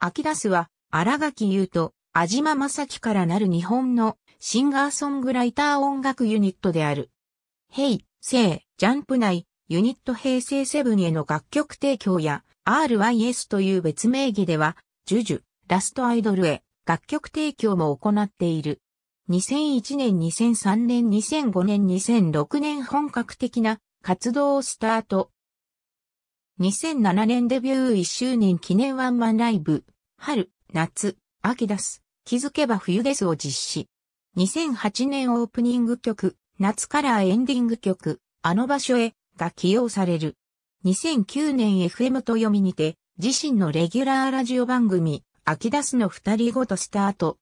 アキダスは、荒垣優と、安島正樹からなる日本のシンガーソングライター音楽ユニットである。ヘイ、セイ、ジャンプ内、ユニット平成セブンへの楽曲提供や、RYS という別名義では、ジュジュ、ラストアイドルへ楽曲提供も行っている。2001年、2003年、2005年、2006年本格的な活動をスタート。2007年デビュー1周年記念ワンマンライブ、春、夏、秋出す、気づけば冬ですを実施。2008年オープニング曲、夏カラーエンディング曲、あの場所へ、が起用される。2009年 FM と読みにて、自身のレギュラーラジオ番組、秋出すの二人ごとスタート。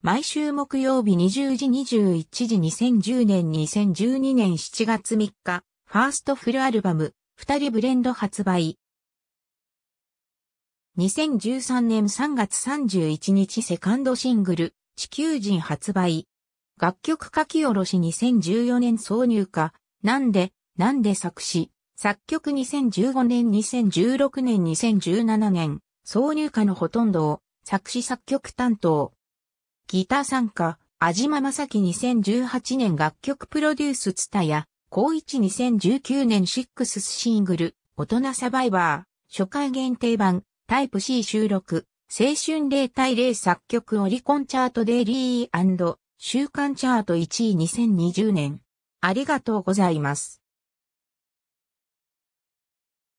毎週木曜日20時21時2010年2012年7月3日、ファーストフルアルバム、二人ブレンド発売。2013年3月31日セカンドシングル、地球人発売。楽曲書き下ろし2014年挿入歌、なんで、なんで作詞、作曲2015年2016年2017年、挿入歌のほとんどを、作詞作曲担当。ギター参加、まま正樹2018年楽曲プロデュースツタヤ、高一2019年6シングル、大人サバイバー、初回限定版、タイプ C 収録、青春0対0作曲オリコンチャートデイリー週刊チャート1位2020年。ありがとうございます。